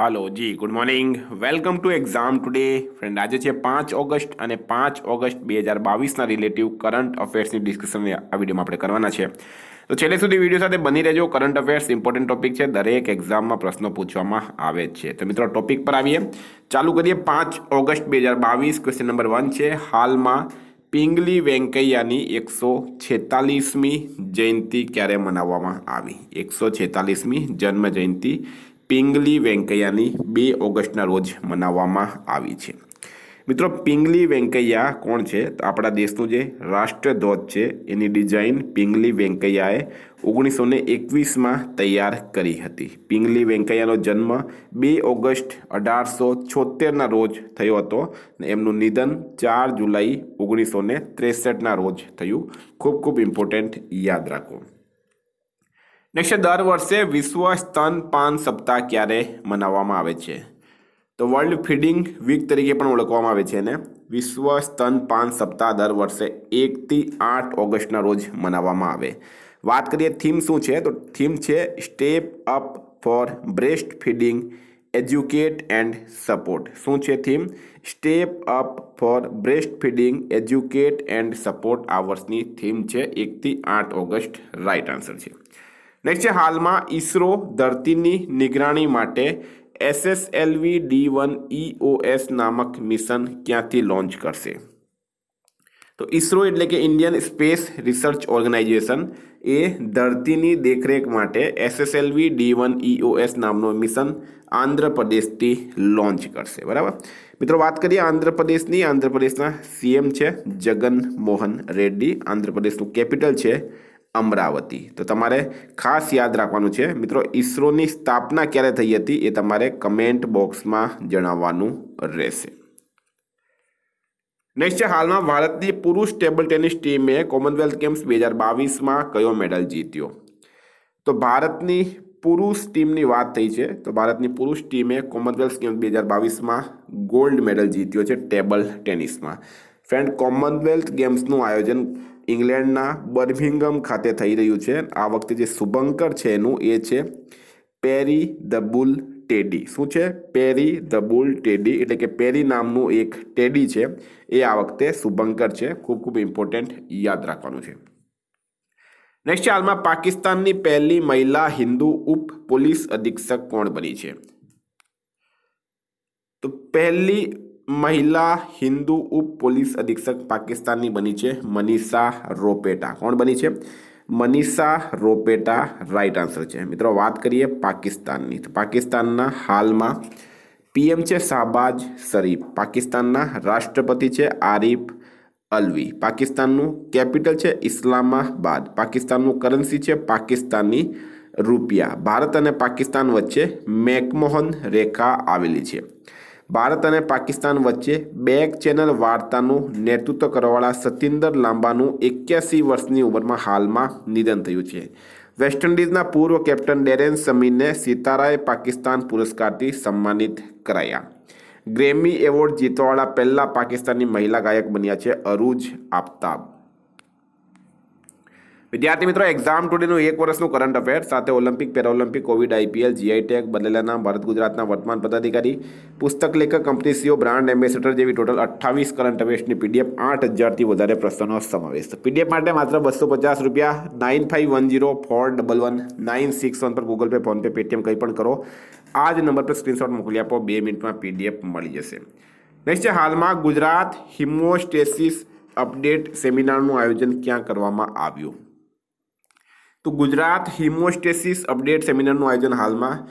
હાલો જી good morning welcome to exam today friend આજે છે પાંચ ઓગસ્ટ અને પાંચ ઓગસ્ટ બે હજાર બાવીસના રિલેટિવ કરંટ અફેર્સની ડિસ્કશન આ વિડીયોમાં આપણે કરવાના છે તો છેલ્લે સુધી વિડીયો સાથે બની રહેજો કરંટ અફેર્સ ઇમ્પોર્ટન્ટ ટોપિક છે દરેક એક્ઝામમાં પ્રશ્નો પૂછવામાં આવે જ છે તો મિત્રો ટોપિક પર આવીએ ચાલુ કરીએ પાંચ ઓગસ્ટ બે હજાર બાવીસ ક્વેશ્ચન નંબર વન છે હાલમાં પિંગલી વેંકૈયાની એકસો છેતાલીસમી જયંતિ ક્યારે મનાવવામાં આવી એકસો છેતાલીસમી જન્મ જયંતિ પિંગલી વેંકૈયાની બે ઓગસ્ટના રોજ મનાવવામાં આવી છે મિત્રો પિંગલી વેંકૈયા કોણ છે તો આપણા દેશનું જે રાષ્ટ્રધ્વજ છે એની ડિઝાઇન પિંગલી વેંકૈયાએ ઓગણીસો ને એકવીસમાં તૈયાર કરી હતી પિંગલી વેંકૈયાનો જન્મ બે ઓગસ્ટ અઢારસો છોતેરના રોજ થયો હતો ને એમનું નિધન ચાર જુલાઈ ઓગણીસો ને ત્રેસઠના રોજ થયું ખૂબ ખૂબ ઇમ્પોર્ટન્ટ યાદ રાખો નેક્સ્ટ દર વર્ષે વિશ્વ સ્તનપાન સપ્તાહ ક્યારે મનાવવામાં આવે છે તો વર્લ્ડ ફીડિંગ વીક તરીકે પણ ઓળખવામાં આવે છે ને વિશ્વ સ્તનપાન સપ્તાહ દર વર્ષે એકથી આઠ ઓગસ્ટના રોજ મનાવવામાં આવે વાત કરીએ થીમ શું છે તો થીમ છે step up for breast feeding educate and support શું છે theme step up for breast feeding educate and support આ વર્ષની થીમ છે એકથી આઠ ઓગસ્ટ રાઇટ આન્સર છે નેક્સ્ટ છે હાલમાં ઇસરો ધરતીની નિગરાણી માટે એસએસએલવી ડી વન ઈઓએસ નામક મિશન ક્યાંથી લોન્ચ કરશે તો ઇસરો એટલે કે ઇન્ડિયન સ્પેસ રિસર્ચ ઓર્ગેનાઇઝેશન એ ધરતીની દેખરેખ માટે એસએસએલવી ડી વન ઈઓએસ નામનું મિશન આંધ્રપ્રદેશથી લોન્ચ કરશે બરાબર મિત્રો વાત કરીએ આંધ્રપ્રદેશની આંધ્રપ્રદેશના સીએમ છે જગન મોહન રેડ્ડી આંધ્રપ્રદેશનું કેપિટલ છે અમરાવતી તો તમારે ખાસ યાદ રાખવાનું છે મિત્રો ઈસરોની સ્થાપના ક્યારે થઈ હતી એ તમારે કમેન્ટ બોક્સમાં જણાવવાનું રહેશે નેક્સ્ટ છે હાલમાં ભારતની પુરુષ ટેબલ ટેનિસ ટીમે કોમનવેલ્થ ગેમ્સ બે હજાર બાવીસમાં કયો મેડલ જીત્યો તો ભારતની પુરુષ ટીમની વાત થઈ છે તો ભારતની પુરુષ ટીમે કોમનવેલ્થ ગેમ્સ બે હજાર બાવીસમાં ગોલ્ડ મેડલ જીત્યો છે ટેબલ ટેનિસમાં ફ્રેન્ડ કોમનવેલ્થ ગેમ્સનું આયોજન ઇંગ્લેન્ડના બર્મિંગમ ખાતે થઈ રહ્યું છે આ વખતે જે શુભંકર છે એનું એ છે પેરી ધ બુલ ટેડી શું છે પેરી ધ બુલ ટેડી એટલે કે પેરી નામનું એક ટેડી છે એ આ વખતે શુભંકર છે ખૂબ ખૂબ ઇમ્પોર્ટન્ટ યાદ રાખવાનું છે નેક્સ્ટ હાલમાં પાકિસ્તાનની પહેલી મહિલા હિન્દુ ઉપ પોલીસ અધિક્ષક કોણ બની છે તો પહેલી મહિલા હિન્દુ ઉપ પોલીસ અધિક્ષક પાકિસ્તાનની બની છે મનીષા રોપેટા કોણ બની છે મનીષા રોપેટા રાઈટ આન્સર છે મિત્રો વાત કરીએ પાકિસ્તાનની તો પાકિસ્તાનના હાલમાં પીએમ છે શાહબાજ શરીફ પાકિસ્તાનના રાષ્ટ્રપતિ છે આરિફ અલવી પાકિસ્તાનનું કેપિટલ છે ઇસ્લામાબાદ પાકિસ્તાનનું કરન્સી છે પાકિસ્તાની રૂપિયા ભારત અને પાકિસ્તાન વચ્ચે મેકમોહન રેખા આવેલી છે ભારત અને પાકિસ્તાન વચ્ચે બેક ચેનલ વાર્તાનું નેતૃત્વ કરવાવાળા સતિંદર લાંબાનું એક્યાસી વર્ષની ઉંમરમાં હાલમાં નિધન થયું છે વેસ્ટ ઇન્ડિઝના પૂર્વ કેપ્ટન ડેરેન સમીરને સિતારાએ પાકિસ્તાન પુરસ્કારથી સન્માનિત કરાયા ગ્રેમી એવોર્ડ જીતવાવાળા પહેલા પાકિસ્તાની મહિલા ગાયક બન્યા છે અરુજ આફતાબ વિદ્યાર્થી મિત્રો એક્ઝામ ટુડેનું એક વર્ષનું કરંટ અફેર સાથે Olympic Paralympic covid IPL GI tag બદલેલા ભારત ગુજરાતના વર્તમાન પદાધિકારી પુસ્તક લેખક કંપની સીઓ બ્રાન્ડ એમ્બેસેડર જેવી ટોટલ અઠ્ઠાવીસ કરંટ અફેર્સની પીડીએફ આઠ હજારથી વધારે પ્રશ્નોનો સમાવેશ પીડીએફ માટે માત્ર બસો પચાસ રૂપિયા nine five one zero four double one nine six one પર ગૂગલ પે ફોનપે પેટીએમ કંઈ પણ કરો આ જ નંબર પર સ્ક્રીનશોટ મોકલી આપો બે મિનિટમાં પીડીએફ મળી જશે નેક્સ્ટ છે હાલમાં ગુજરાત હિમોસ્ટેસિસ અપડેટ સેમિનારનું આયોજન ક્યાં કરવામાં આવ્યું તો ગુજરાત હિમોસ્ટેસિસ અપડેટ સેમિનારનું આયોજન હાલમાં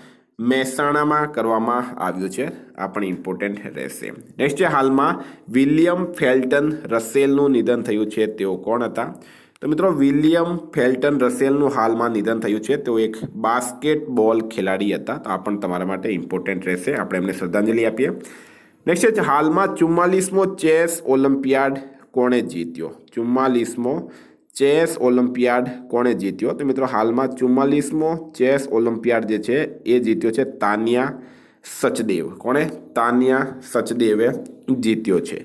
મહેસાણામાં કરવામાં આવ્યું છે આ પણ ઇમ્પોર્ટન્ટ રહેશે નેક્સ્ટ છે હાલમાં વિલિયમ ફેલ્ટન રસેલનું નિધન થયું છે તેઓ કોણ હતા તો મિત્રો વિલિયમ ફેલ્ટન રસેલનું હાલમાં નિધન થયું છે તેઓ એક બાસ્કેટબોલ ખેલાડી હતા તો આ પણ તમારા માટે ઇમ્પોર્ટન્ટ રહેશે આપણે એમને શ્રદ્ધાંજલિ આપીએ નેક્સ્ટ છે હાલમાં ચુમ્માલીસમો ચેસ ઓલિમ્પિયાડ કોણે જીત્યો ચુમ્માલીસમો ચેસ ઓલિમ્પિયાડ કોણે જીત્યો તો મિત્રો હાલમાં ચુમ્માલીસમો ચેસ ઓલિમ્પિયાડ જે છે એ જીત્યો છે તાનિયા સચદેવ કોણે તાનિયા સચદેવે જીત્યો છે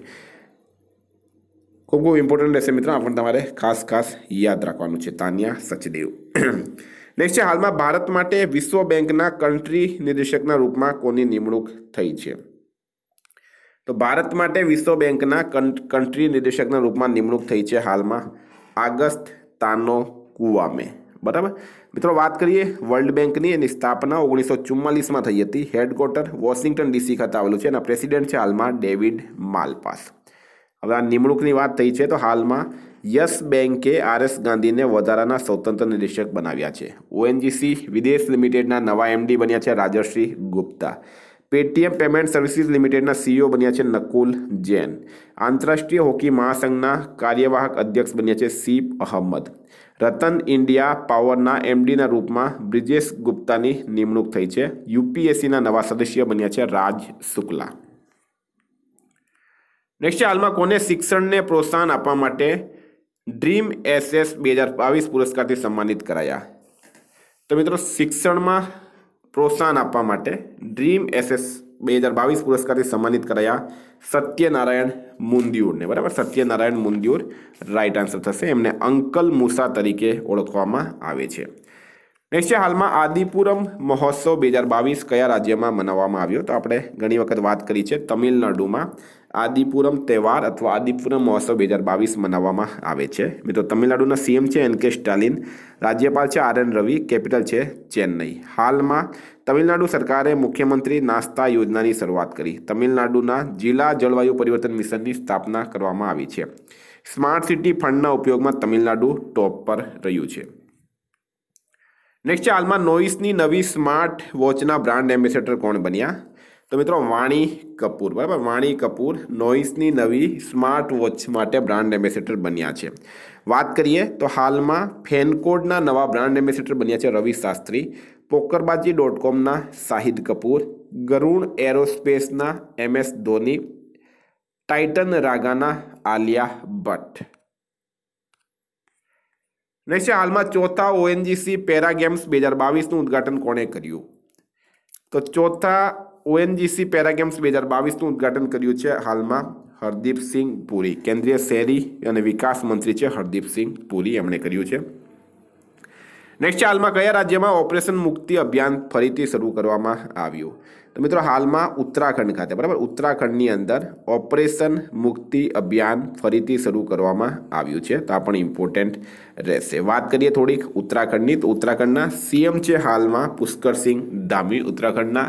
ખૂબ ખૂબ ઇમ્પોર્ટન્ટ રહેશે મિત્રો આ પણ તમારે ખાસ ખાસ યાદ રાખવાનું છે તાનિયા સચદેવ નેક્સ્ટ છે હાલમાં ભારત માટે વિશ્વ બેંકના કન્ટ્રી નિદેશકના રૂપમાં કોની નિમણૂક થઈ છે તો ભારત માટે વિશ્વ બેંકના કન્ટ્રી નિર્દેશકના રૂપમાં નિમણૂક થઈ છે હાલમાં આગસ્ત તાનો કુવામે બરાબર મિત્રો વાત કરીએ વર્લ્ડ બેંકની એની સ્થાપના ઓગણીસો ચુમ્માલીસમાં થઈ હતી હેડક્વાર્ટર વોશિંગ્ટન ડીસી ખાતે આવેલું છે એના પ્રેસિડેન્ટ છે હાલમાં ડેવિડ માલપાસ હવે આ નિમણૂકની વાત થઈ છે તો હાલમાં યસ બેંકે આરએસ ગાંધીને વધારાના સ્વતંત્ર નિરીક્ષક બનાવ્યા છે ઓએનજીસી વિદેશ લિમિટેડના નવા એમડી બન્યા છે Rajshri Gupta Paytm payment services લિમિટેડના સીઈઓ બન્યા છે નકુલ જૈન આંતરરાષ્ટ્રીય હોકી મહાસંઘના કાર્યવાહક અધ્યક્ષ બન્યા છે સીપ અહમદ રતન ઇન્ડિયા પાવરના એમડીના રૂપમાં બ્રિજેશ ગુપ્તાની નિમણૂક થઈ છે યુપીએસસીના નવા સદસ્ય બન્યા છે રાજ શુક્લા નેક્સ્ટ હાલમાં કોને શિક્ષણને પ્રોત્સાહન આપવા માટે ડ્રીમ એસએસ બે હજાર બાવીસ પુરસ્કારથી સન્માનિત કરાયા તો મિત્રો શિક્ષણમાં પ્રોત્સાહન આપવા માટે ડ્રીમ એસએસ બે હજાર બાવીસ પુરસ્કારથી સન્માનિત કરાયા સત્યનારાયણ મુંદિયુરને બરાબર સત્યનારાયણ મુંદિયુર રાઇટ આન્સર થશે એમને અંકલ મુસા તરીકે ઓળખવામાં આવે છે નેક્સ્ટ છે હાલમાં આદિપુરમ મહોત્સવ બે હજાર બાવીસ કયા રાજ્યમાં મનાવવામાં આવ્યો તો આપણે ઘણી વખત વાત કરી છે તમિલનાડુમાં આદિપુરમ તહેવાર અથવા આદિપુરમ મહોત્સવ બે હજાર બાવીસ મનાવવામાં આવે છે મિત્રો તમિલનાડુના સીએમ છે એન કે સ્ટાલિન રાજ્યપાલ છે આર એન રવિ કેપિટલ છે ચેન્નઈ હાલમાં તમિલનાડુ સરકારે મુખ્યમંત્રી નાસ્તા યોજનાની શરૂઆત કરી તમિલનાડુના જિલ્લા જળવાયુ પરિવર્તન મિશનની સ્થાપના કરવામાં આવી છે સ્માર્ટ સિટી ફંડના ઉપયોગમાં તમિલનાડુ ટોપ પર રહ્યું છે નેક્સ્ટ છે હાલમાં નોઇસની નવી સ્માર્ટ વોચના બ્રાન્ડ એમ્બેસેડર કોણ બન્યા તો મિત્રો વાણી કપૂર બરાબર વાણી કપૂર નોઇસની નવી સ્માર્ટ વોચ માટે બ્રાન્ડ એમ્બેસેડર બન્યા છે વાત કરીએ તો હાલમાં ફેનકોડના નવા બ્રાન્ડ એમ્બેસેડર બન્યા છે રવિ શાસ્ત્રી પોકરબાજી ડોટ કોમના શાહિદ કપૂર ગરુણ એરોસ્પેસના એમ એસ ધોની ટાઇટન રાગાના આલિયા ભટ્ટ રહેશે હાલમાં ચોથા ઓએનજીસી પેરા ગેમ્સ બે હજાર બાવીસનું ઉદઘાટન કોણે કર્યું તો ચોથા ઓએનજીસી પેરા ગેમ્સ બે હજાર બાવીસનું ઉદઘાટન કર્યું છે હાલમાં હરદીપસિંહ પુરી કેન્દ્રીય શહેરી અને વિકાસ મંત્રી છે હરદીપસિંહ પુરી એમણે કર્યું છે નેક્સ્ટ હાલમાં કયા રાજ્યમાં ઓપરેશન મુક્તિ અભિયાન ફરીથી શરૂ કરવામાં આવ્યું તો મિત્રો હાલમાં ઉત્તરાખંડ ખાતે બરાબર ઉત્તરાખંડની અંદર ઓપરેશન મુક્તિ અભિયાન ફરીથી શરૂ કરવામાં આવ્યું છે તો આ પણ ઇમ્પોર્ટન્ટ રહેશે વાત કરીએ થોડીક ઉત્તરાખંડની તો ઉત્તરાખંડના સીએમ છે હાલમાં પુષ્કરસિંહ ધામી ઉત્તરાખંડના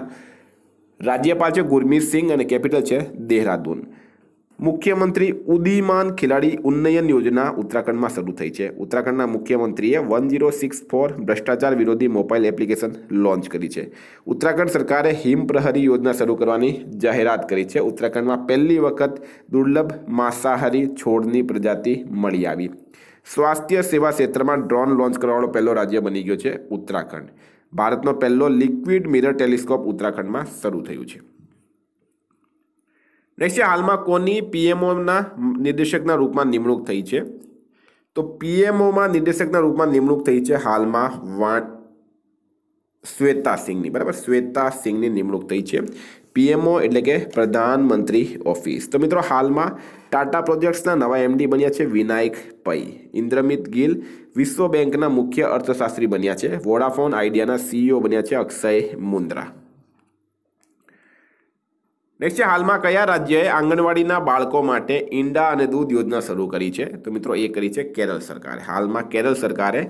રાજ્યપાલ છે ગુરમીત સિંઘ અને કેપિટલ છે દેહરાદૂન મુખ્યમંત્રી ઉદીમાન ખેલાડી ઉન્નયન યોજના ઉત્તરાખંડમાં શરૂ થઈ છે ઉત્તરાખંડના મુખ્યમંત્રીએ વન ઝીરો સિક્સ ફોર ભ્રષ્ટાચાર વિરોધી મોબાઈલ એપ્લિકેશન લોન્ચ કરી છે ઉત્તરાખંડ સરકારે હિમ પ્રહરી યોજના શરૂ કરવાની જાહેરાત કરી છે ઉત્તરાખંડમાં પહેલી વખત દુર્લભ માંસાહારી છોડની પ્રજાતિ મળી આવી સ્વાસ્થ્ય સેવા ક્ષેત્રમાં ડ્રોન લોન્ચ કરવાનો પહેલો રાજ્ય બની ગયો છે ઉત્તરાખંડ ભારતનો પહેલો લિક્વિડ મિરર ટેલિસ્કોપ ઉત્તરાખંડમાં શરૂ થયું છે રહેશે હાલમાં કોની પીએમઓના નિર્દેશકના રૂપમાં નિમણૂક થઈ છે તો પીએમઓમાં નિર્દેશકના રૂપમાં નિમણૂક થઈ છે હાલમાં વાંટ શ્વેતા સિંહની બરાબર શ્વેતા સિંહની નિમણૂક થઈ છે પીએમઓ એટલે કે પ્રધાનમંત્રી ઓફિસ તો મિત્રો હાલમાં ટાટા પ્રોજેક્ટ્સના નવા એમડી બન્યા છે વિનાયક પૈ ઇન્દ્રમિત ગિલ વિશ્વ બેંકના મુખ્ય અર્થશાસ્ત્રી બન્યા છે વોડાફોન આઈડિયાના સીઈઓ બન્યા છે અક્ષય મુન્દ્રા નેક્સ્ટ છે હાલમાં કયા રાજ્યએ આંગણવાડીના બાળકો માટે ઈંડા અને દૂધ યોજના શરૂ કરી છે તો મિત્રો એ કરી છે કેરળ સરકારે હાલમાં કેરળ સરકારે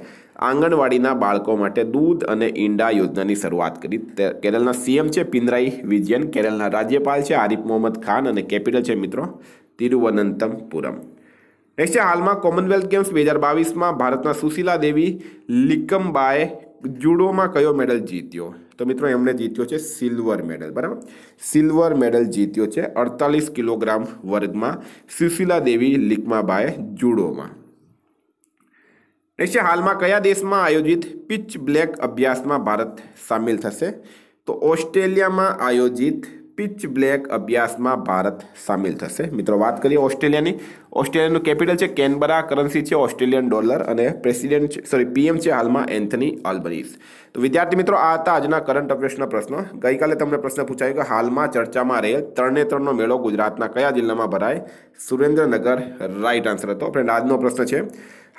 આંગણવાડીના બાળકો માટે દૂધ અને ઈંડા યોજનાની શરૂઆત કરી કેરળના સીએમ છે પિનરાઈ વિજયન કેરળના રાજ્યપાલ છે આરિફ મોહમ્મદ ખાન અને કેપિટલ છે મિત્રો તિરુવનંતમપુરમ નેક્સ્ટ છે હાલમાં કોમનવેલ્થ ગેમ્સ બે હજાર બાવીસમાં ભારતના સુશીલા દેવી લિકમબાએ જુડોમાં કયો મેડલ જીત્યો તો મિત્રો એમણે જીત્યો છે સિલ્વર મેડલ બરાબર સિલ્વર મેડલ જીત્યો છે અડતાલીસ કિલોગ્રામ વર્ગમાં સુશીલા દેવી લિકમાબાએ જુડોમાં નેક્સ્ટ હાલમાં કયા દેશમાં આયોજિત પિચ બ્લેક અભ્યાસમાં ભારત સામેલ થશે તો ઓસ્ટ્રેલિયામાં આયોજિત પિચ બ્લેક અભ્યાસમાં ભારત સામેલ થશે મિત્રો વાત કરીએ ઓસ્ટ્રેલિયાની ઓસ્ટ્રેલિયાનું કેપિટલ છે કેનબરા કરન્સી છે ઓસ્ટ્રેલિયન ડોલર અને પ્રેસિડેન્ટ સોરી પીએમ છે હાલમાં એન્થની આલ્બનીસ તો વિદ્યાર્થી મિત્રો આ હતા આજના કરંટ અફેર્સના પ્રશ્નો ગઈકાલે તમને પ્રશ્ન પૂછાયો કે હાલમાં ચર્ચામાં રહેલ ત્રણે ત્રણનો મેળો ગુજરાતના કયા જિલ્લામાં ભરાય સુરેન્દ્રનગર રાઇટ આન્સર હતો ફ્રેન્ડ આજનો પ્રશ્ન છે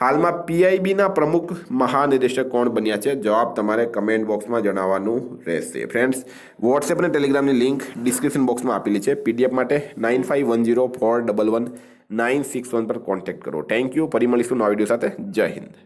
હાલમાં પીઆઈબીના પ્રમુખ મહાનિદેશક કોણ બન્યા છે જવાબ તમારે કમેન્ટ બોક્સમાં જણાવવાનું રહેશે ફ્રેન્ડ્સ વોટ્સએપ અને ટેલિગ્રામની લિંક ડિસ્ક્રિપ્શન બોક્સમાં આપેલી છે પીડીએફ માટે nine five one zero four double one nine six one પર કોન્ટેક્ટ કરો થેન્ક યુ ફરી મળીશું નવા વિડીયો સાથે જય હિન્દ